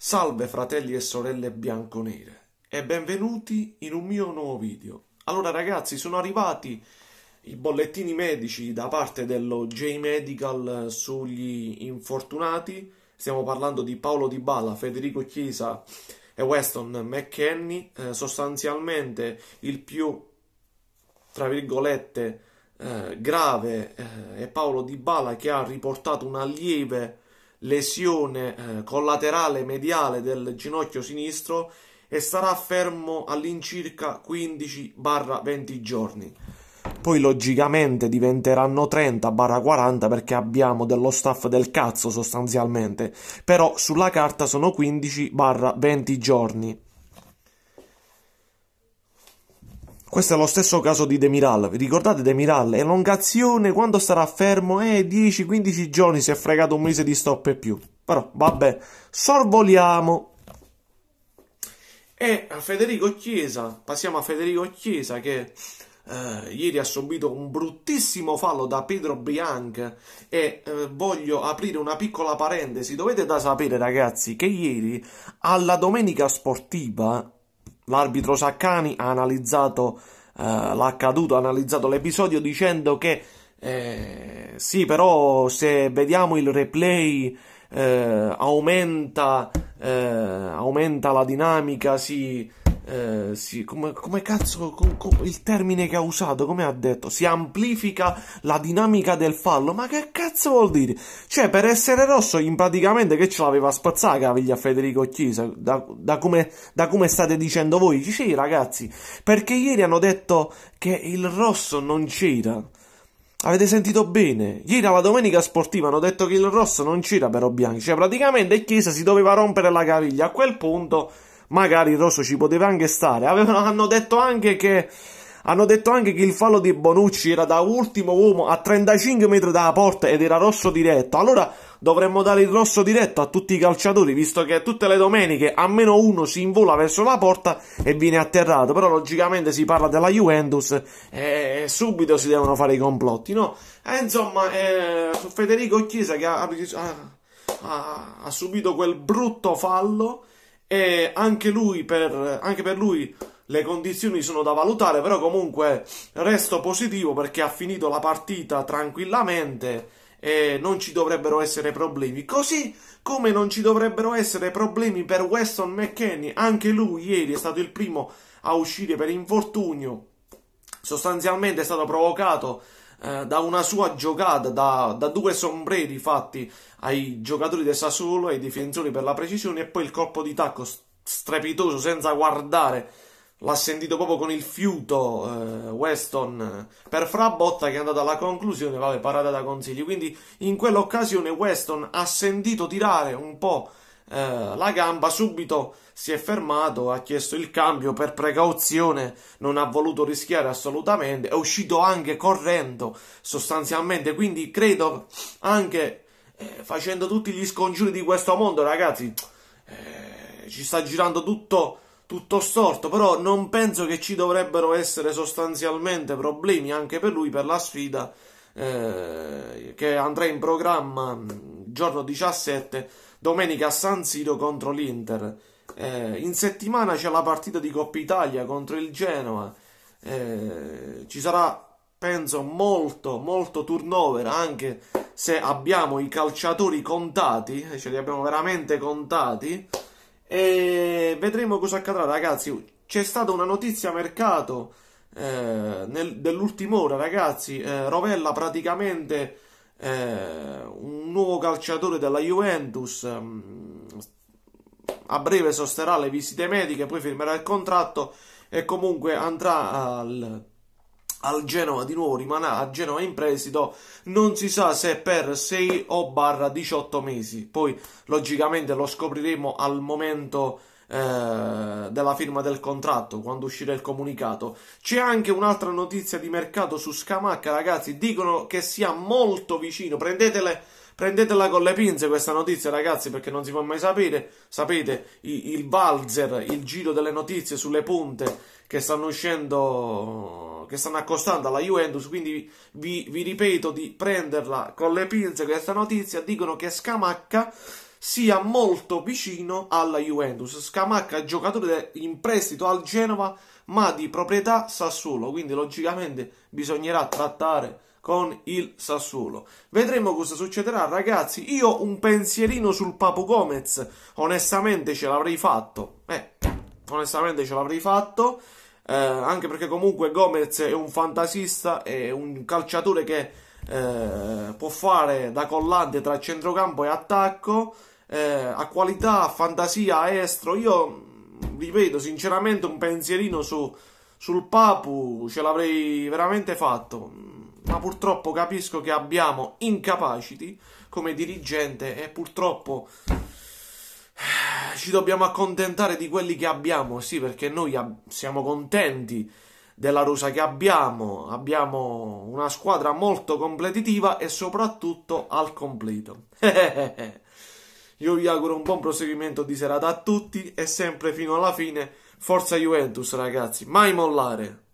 Salve fratelli e sorelle bianconere e benvenuti in un mio nuovo video. Allora ragazzi, sono arrivati i bollettini medici da parte dello J-Medical sugli infortunati. Stiamo parlando di Paolo Di Bala, Federico Chiesa e Weston McKenney. Eh, sostanzialmente il più, tra virgolette, eh, grave eh, è Paolo Di Bala che ha riportato una lieve lesione eh, collaterale mediale del ginocchio sinistro e sarà fermo all'incirca 15-20 giorni. Poi logicamente diventeranno 30-40 perché abbiamo dello staff del cazzo sostanzialmente, però sulla carta sono 15-20 giorni. Questo è lo stesso caso di Demiral. Vi ricordate Demiral? Elongazione, quando starà fermo? Eh, 10-15 giorni, si è fregato un mese di stop e più. Però, vabbè, sorvoliamo. E a Federico Chiesa, passiamo a Federico Chiesa che eh, ieri ha subito un bruttissimo fallo da Pedro Bianc e eh, voglio aprire una piccola parentesi. Dovete da sapere ragazzi che ieri alla domenica sportiva L'arbitro Saccani ha analizzato eh, l'accaduto, ha analizzato l'episodio dicendo che eh, sì, però se vediamo il replay eh, aumenta, eh, aumenta la dinamica, si eh, si, come, come, cazzo com, com, il termine che ha usato, come ha detto, si amplifica la dinamica del fallo. Ma che cazzo vuol dire? Cioè, per essere rosso, in praticamente che ce l'aveva spazzata Caviglia Federico Chiesa, da, da, come, da, come, state dicendo voi. Sì, ragazzi, perché ieri hanno detto che il rosso non c'era. Avete sentito bene? Ieri alla domenica sportiva hanno detto che il rosso non c'era per Bianchi, cioè praticamente Chiesa si doveva rompere la caviglia. A quel punto magari il rosso ci poteva anche stare. Avevano, hanno, detto anche che, hanno detto anche che il fallo di Bonucci era da ultimo uomo a 35 metri dalla porta ed era rosso diretto. Allora dovremmo dare il rosso diretto a tutti i calciatori, visto che tutte le domeniche almeno uno si invola verso la porta e viene atterrato. Però logicamente si parla della Juventus e subito si devono fare i complotti, no? E insomma, eh, Federico Chiesa che ha, ha, ha subito quel brutto fallo e anche, lui per, anche per lui le condizioni sono da valutare, però comunque resto positivo perché ha finito la partita tranquillamente e non ci dovrebbero essere problemi. Così come non ci dovrebbero essere problemi per Weston McKenney, anche lui ieri è stato il primo a uscire per infortunio, sostanzialmente è stato provocato eh, da una sua giocata, da, da, due sombreri fatti ai giocatori del Sassuolo, ai difensori per la precisione, e poi il colpo di tacco strepitoso senza guardare. L'ha sentito proprio con il fiuto eh, Weston per Frabotta che è andata alla conclusione, vale parata da consigli. Quindi in quell'occasione Weston ha sentito tirare un po' Eh, la gamba, subito si è fermato, ha chiesto il cambio per precauzione, non ha voluto rischiare assolutamente, è uscito anche correndo sostanzialmente, quindi credo anche eh, facendo tutti gli scongiuri di questo mondo, ragazzi, eh, ci sta girando tutto tutto storto, però non penso che ci dovrebbero essere sostanzialmente problemi anche per lui per la sfida eh, che andrà in programma mm, giorno 17 domenica a San Siro contro l'Inter. Eh, in settimana c'è la partita di Coppa Italia contro il Genoa. Eh, ci sarà, penso, molto, molto turnover anche se abbiamo i calciatori contati, ce li abbiamo veramente contati. E vedremo cosa accadrà, ragazzi. C'è stata una notizia mercato eh, nel, dell'ultima ora, ragazzi. Eh, Rovella praticamente eh, un calciatore della Juventus. Ehm, a breve sosterrà le visite mediche, poi firmerà il contratto e comunque andrà al, al Genova di nuovo, rimarrà a Genova in prestito, non si sa se per 6 o barra 18 mesi. Poi logicamente lo scopriremo al momento eh, della firma del contratto quando uscirà il comunicato c'è anche un'altra notizia di mercato su Scamacca ragazzi dicono che sia molto vicino prendetele Prendetela con le pinze questa notizia, ragazzi, perché non si può mai sapere. Sapete, il valzer, il giro delle notizie sulle punte che stanno uscendo, che stanno accostando alla Juventus. Quindi vi, vi ripeto di prenderla con le pinze questa notizia. Dicono che Scamacca sia molto vicino alla Juventus. Scamacca è giocatore in prestito al Genova, ma di proprietà Sassuolo, quindi logicamente bisognerà trattare con il Sassuolo. Vedremo cosa succederà, ragazzi. Io un pensierino sul Papu Gomez, onestamente ce l'avrei fatto. Eh, onestamente ce l'avrei fatto. Eh, anche perché comunque Gomez è un fantasista, è un calciatore che eh, può fare da collante tra centrocampo e attacco, eh, ha qualità, fantasia, a estro. Io ripeto sinceramente un pensierino su, sul Papu ce l'avrei veramente fatto ma purtroppo capisco che abbiamo incapaciti come dirigente e purtroppo eh, ci dobbiamo accontentare di quelli che abbiamo, sì, perché noi ab- siamo contenti della rosa che abbiamo, abbiamo una squadra molto competitiva e soprattutto al completo. Io vi auguro un buon proseguimento di serata a tutti e sempre fino alla fine, forza Juventus ragazzi, mai mollare!